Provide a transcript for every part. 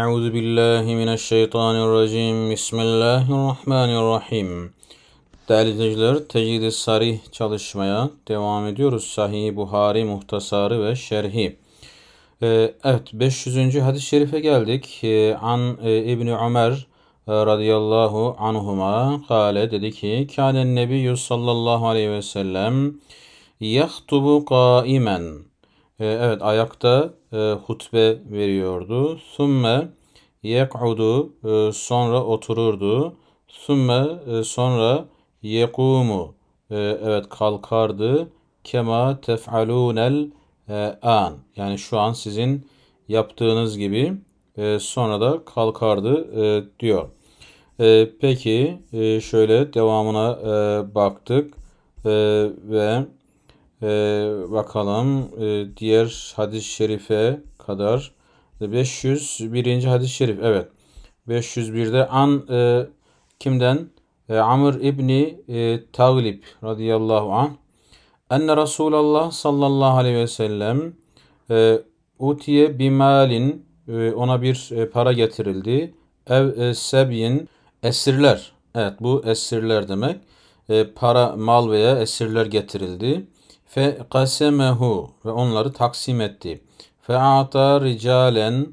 أعوذ بالله من الشeytan الرجيم Bismillahirrahmanirrahim Değerli izleyiciler, Tecid-i Sarih çalışmaya devam ediyoruz. Sahih Buhari Muhtasarı ve Şerhi. Ee, evet, 500. hadis-i şerife geldik. Ee, an e, İbni Ömer e, radıyallahu anhuma kale dedi ki, Kâlen Nebiyyü sallallahu aleyhi ve sellem yahtubu kaimen. Ee, evet ayakta e, hutbe veriyordu. Sümme yek'udu e, sonra otururdu. Sümme e, sonra yekumu evet kalkardı. Kema tefalunel an yani şu an sizin yaptığınız gibi sonra da kalkardı diyor. peki şöyle devamına baktık ve ee, bakalım ee, diğer hadis-i şerife kadar 501. Ee, hadis-i şerif evet 501'de an e, kimden? E, Amr İbni e, Tağlib radıyallahu anh enne Resulallah sallallahu aleyhi ve sellem e, utiye bimalin e, ona bir e, para getirildi. Ev e, sebyin esirler. Evet bu esirler demek. E, para, mal veya esirler getirildi. Fe kasemehu ve onları taksim etti. Fe ata ricalen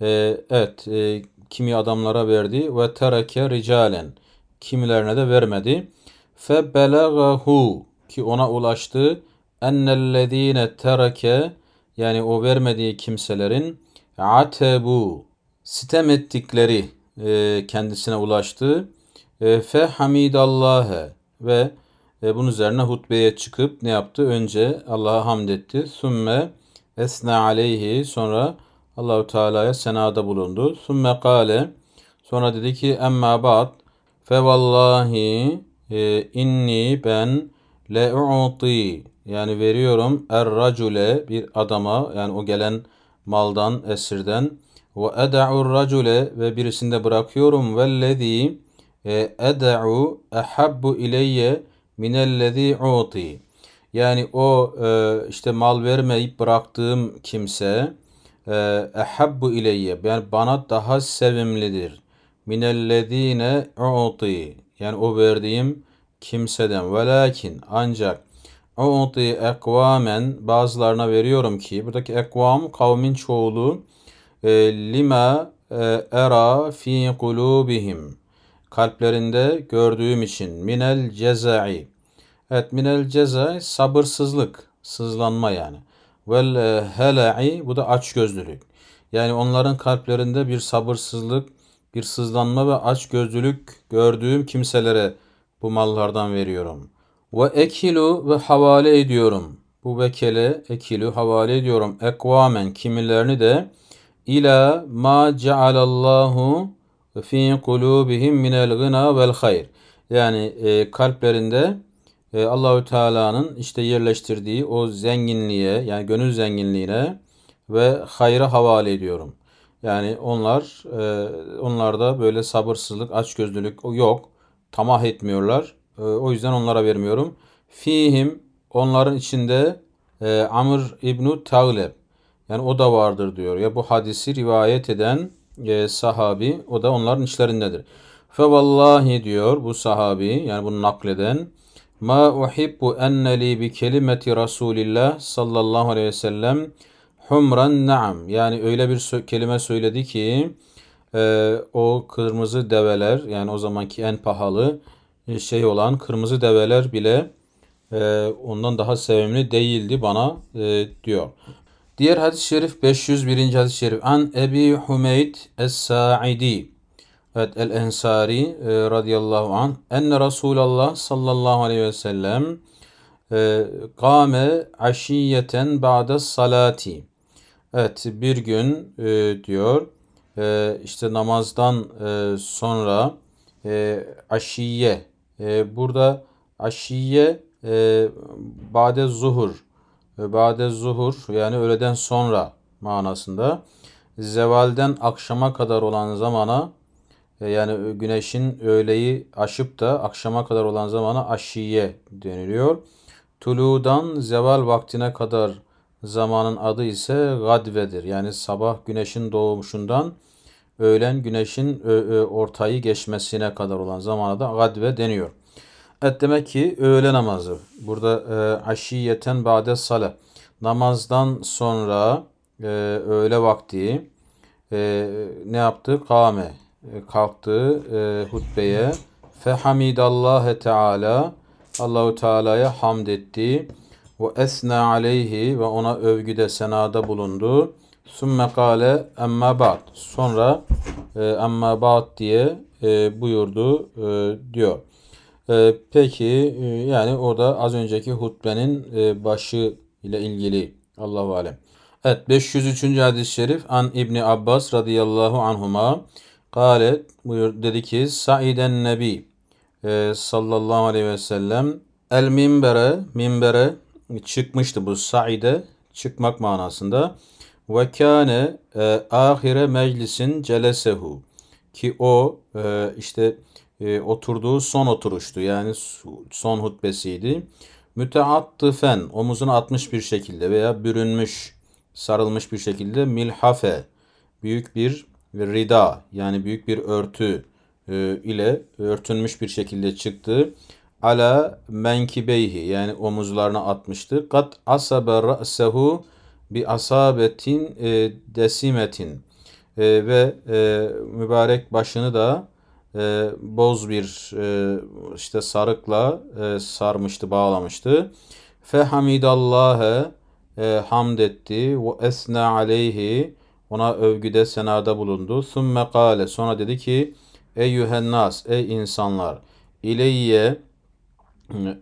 e, evet e, kimi adamlara verdi ve tereke ricalen kimilerine de vermedi. Fe belagahu ki ona ulaştı ennellezine tereke yani o vermediği kimselerin atebu sitem ettikleri e, kendisine ulaştı. E, fe hamidallâhe ve ve bunun üzerine hutbeye çıkıp ne yaptı? Önce Allah'a hamd etti. Sümme esna aleyhi sonra Allahu Teala'ya senada bulundu. Sümme kale sonra dedi ki emma ba'd fe vallahi e, inni ben le yani veriyorum er racule bir adama yani o gelen maldan esirden ve ed'u racule ve birisinde bırakıyorum vellezî e, ed'u ehabbu ileyye minellezî u'ti. Yani o e, işte mal vermeyip bıraktığım kimse e, ehabbu ileyye yani bana daha sevimlidir. Minellezîne u'ti. Yani o verdiğim kimseden. Velakin ancak u'ti ekvamen bazılarına veriyorum ki buradaki ekvam kavmin çoğulu e, lima e, era fi kulubihim kalplerinde gördüğüm için minel cezai. Evet minel cezai sabırsızlık, sızlanma yani. Vel e, hela'i bu da açgözlülük. Yani onların kalplerinde bir sabırsızlık, bir sızlanma ve açgözlülük gördüğüm kimselere bu mallardan veriyorum. Ve ekilu ve havale ediyorum. Bu vekele ekilu havale ediyorum. Ekvamen kimilerini de ila ma cealallahu fi kulubihim minel gına vel hayr. Yani e, kalplerinde e, Allahü Teala'nın işte yerleştirdiği o zenginliğe yani gönül zenginliğine ve hayra havale ediyorum. Yani onlar e, onlarda böyle sabırsızlık, açgözlülük yok. Tamah etmiyorlar. E, o yüzden onlara vermiyorum. Fihim onların içinde e, Amr İbnu Tağleb yani o da vardır diyor. Ya bu hadisi rivayet eden e, sahabi o da onların içlerindedir. Fe vallahi diyor bu sahabi yani bunu nakleden ma uhibbu enneli bi kelimeti Rasulillah sallallahu aleyhi ve sellem humran naam yani öyle bir kelime söyledi ki e, o kırmızı develer yani o zamanki en pahalı e, şey olan kırmızı develer bile e, ondan daha sevimli değildi bana e, diyor. Diğer hadis-i şerif 501. hadis-i şerif. An Ebi Humeyd Es-Sa'idi. Evet El-Ensari e, radıyallahu an. Enne Resulallah sallallahu aleyhi ve sellem e, kâme aşiyeten ba'de salati. Evet bir gün e, diyor e, işte namazdan e, sonra e, aşiye. E, burada aşiye e, bade zuhur ve bade zuhur yani öğleden sonra manasında zevalden akşama kadar olan zamana e, yani güneşin öğleyi aşıp da akşama kadar olan zamana aşiye deniliyor. Tulu'dan zeval vaktine kadar zamanın adı ise gadvedir. Yani sabah güneşin doğmuşundan öğlen güneşin e, e, ortayı geçmesine kadar olan zamana da gadve deniyor. Et demek ki öğle namazı. Burada e, aşiyeten ba'de sale. Namazdan sonra e, öğle vakti e, ne yaptı? Kame. E, kalktı e, hutbeye. Fehamidallahe Teala. Allahu Teala'ya hamd etti. Ve esna aleyhi ve ona övgüde senada bulundu. Sümme kale emma ba'd. Sonra e, emma ba'd diye e, buyurdu e, diyor. E, peki e, yani orada az önceki hutbenin e, başı ile ilgili Allahu alem. Evet 503. hadis-i şerif an İbni Abbas radıyallahu anhuma Kale buyur dedi ki Saiden Nebi e, sallallahu aleyhi ve sellem el minbere minbere çıkmıştı bu saide çıkmak manasında ve kâne e, ahire meclisin celesehu ki o e, işte e, oturduğu son oturuştu. Yani son hutbesiydi. Müteattıfen omuzuna atmış bir şekilde veya bürünmüş, sarılmış bir şekilde milhafe büyük bir rida yani büyük bir örtü e, ile örtünmüş bir şekilde çıktı. Ala menkibeyhi yani omuzlarına atmıştı. Kat asabe ra'sehu bi asabetin e, desimetin e, ve e, mübarek başını da e, boz bir e, işte sarıkla e, sarmıştı, bağlamıştı. Fehamidallâhe e, hamd etti. Ve esna aleyhi ona övgüde senada bulundu. Sümme kâle sonra dedi ki Ey yuhennas, ey insanlar ileyye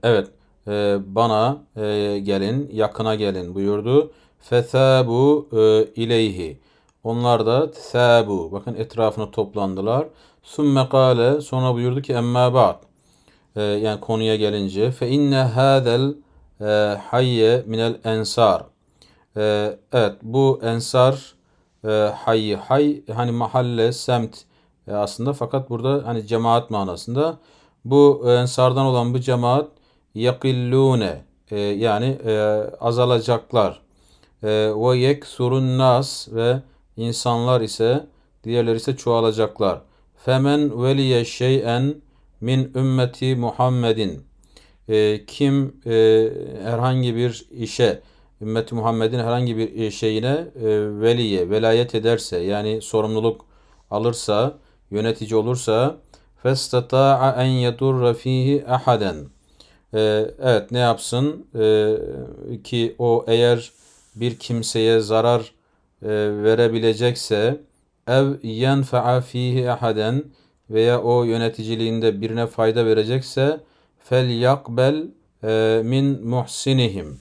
evet e, bana e, gelin, yakına gelin buyurdu. Fethâbu e, ileyhi. Onlar da thabu. Bakın etrafına toplandılar. Sümme kâle sonra buyurdu ki emmâ ba'd. Ee, yani konuya gelince fe inne hâzel e, hayye minel ensar. Ee, evet bu ensar e, hay hani mahalle semt e, aslında fakat burada hani cemaat manasında bu ensardan olan bu cemaat yakillune e, yani e, azalacaklar ve surun nas ve insanlar ise diğerleri ise çoğalacaklar. Femen veliye şeyen min ümmeti Muhammedin. E, kim e, herhangi bir işe, ümmeti Muhammed'in herhangi bir şeyine e, veliye, velayet ederse yani sorumluluk alırsa, yönetici olursa فَاسْتَطَاعَ اَنْ يَدُرَّ ف۪يهِ اَحَدًا Evet ne yapsın e, ki o eğer bir kimseye zarar e, verebilecekse ev yenfe'a fihi ehaden veya o yöneticiliğinde birine fayda verecekse fel yakbel e, min muhsinihim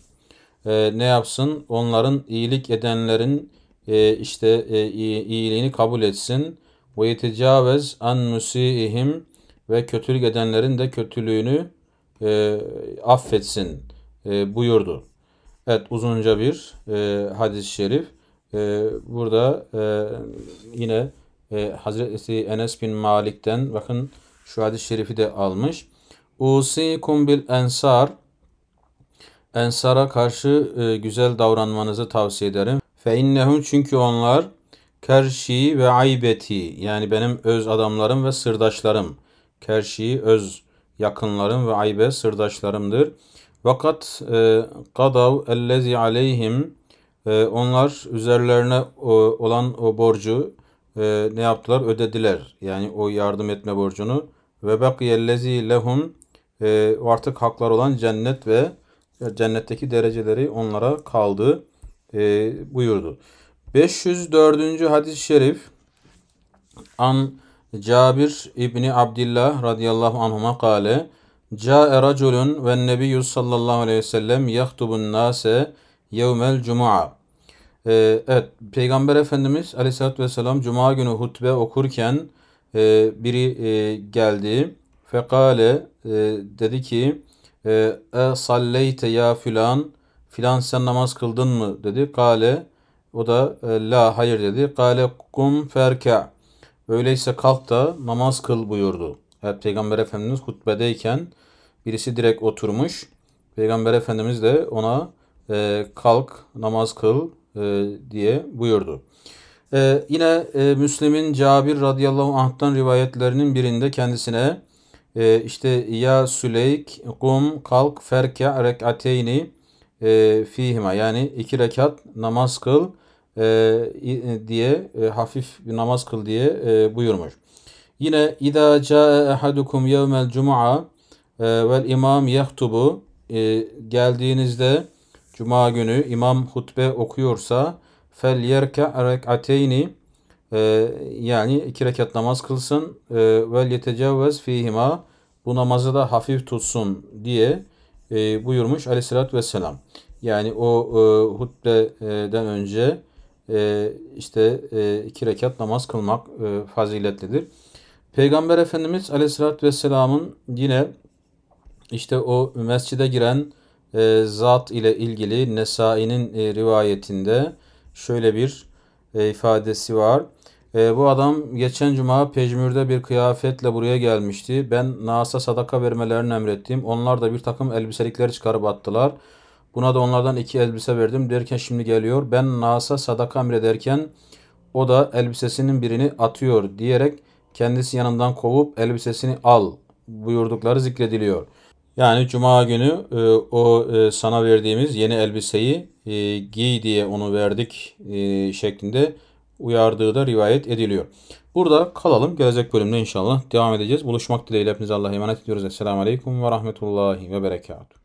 e, ne yapsın onların iyilik edenlerin e, işte iyiliğini kabul etsin ve yetecavez an musiihim ve kötülük edenlerin de kötülüğünü affetsin buyurdu. Evet uzunca bir hadis-i şerif. Ee, burada e, yine e, Hazreti Enes bin Malik'ten bakın şu hadis-i şerifi de almış. Usikum bil ensar Ensara karşı e, güzel davranmanızı tavsiye ederim. Fe innehum çünkü onlar kerşi ve aybeti yani benim öz adamlarım ve sırdaşlarım. Kerşi öz yakınlarım ve aybe sırdaşlarımdır. Vakat e, kadav ellezi aleyhim ee, onlar üzerlerine e, olan o borcu e, ne yaptılar? Ödediler. Yani o yardım etme borcunu. Ve bakiyellezi lehum e, artık haklar olan cennet ve cennetteki dereceleri onlara kaldı buyurdu. 504. hadis-i şerif An Cabir İbni Abdillah radıyallahu anhuma kale Câe raculun ve nebiyyü sallallahu aleyhi ve sellem yahtubun nase Yevmel Cuma. Ee, evet Peygamber Efendimiz Aleyhisselatü Vesselam Cuma günü hutbe okurken e, biri e, geldi. Fekale e, dedi ki e, e salleyte ya filan filan sen namaz kıldın mı dedi. Kale o da la hayır dedi. Kale kum ferka öyleyse kalk da namaz kıl buyurdu. Evet, Peygamber Efendimiz hutbedeyken birisi direkt oturmuş. Peygamber Efendimiz de ona e, kalk namaz kıl e, diye buyurdu. E, yine e, Müslim'in Cabir radıyallahu anh'tan rivayetlerinin birinde kendisine e, işte ya süleyk kum kalk ferke rekateyni e, fihima yani iki rekat namaz kıl e, e, diye e, hafif bir namaz kıl diye e, buyurmuş. Yine İdâ câe ehadukum yevmel cum'a e, vel imam yehtubu e, geldiğinizde Cuma günü imam hutbe okuyorsa fel yerke rek'ateyni e, yani iki rekat namaz kılsın e, ve yetecevvez fihima bu namazı da hafif tutsun diye e, buyurmuş aleyhissalatü vesselam. Yani o e, hutbeden önce e, işte e, iki rekat namaz kılmak e, faziletlidir. Peygamber Efendimiz aleyhissalatü vesselamın yine işte o mescide giren e, zat ile ilgili Nesai'nin e, rivayetinde şöyle bir e, ifadesi var. E, bu adam geçen cuma pejmürde bir kıyafetle buraya gelmişti. Ben Nas'a sadaka vermelerini emrettim. Onlar da bir takım elbiselikler çıkarıp attılar. Buna da onlardan iki elbise verdim derken şimdi geliyor. Ben Nas'a sadaka emrederken o da elbisesinin birini atıyor diyerek kendisi yanından kovup elbisesini al buyurdukları zikrediliyor.'' Yani cuma günü e, o e, sana verdiğimiz yeni elbiseyi e, giy diye onu verdik e, şeklinde uyardığı da rivayet ediliyor. Burada kalalım. Gelecek bölümde inşallah devam edeceğiz. Buluşmak dileğiyle hepinize Allah'a emanet ediyoruz. Esselamu Aleyküm ve Rahmetullahi ve Berekatuhu.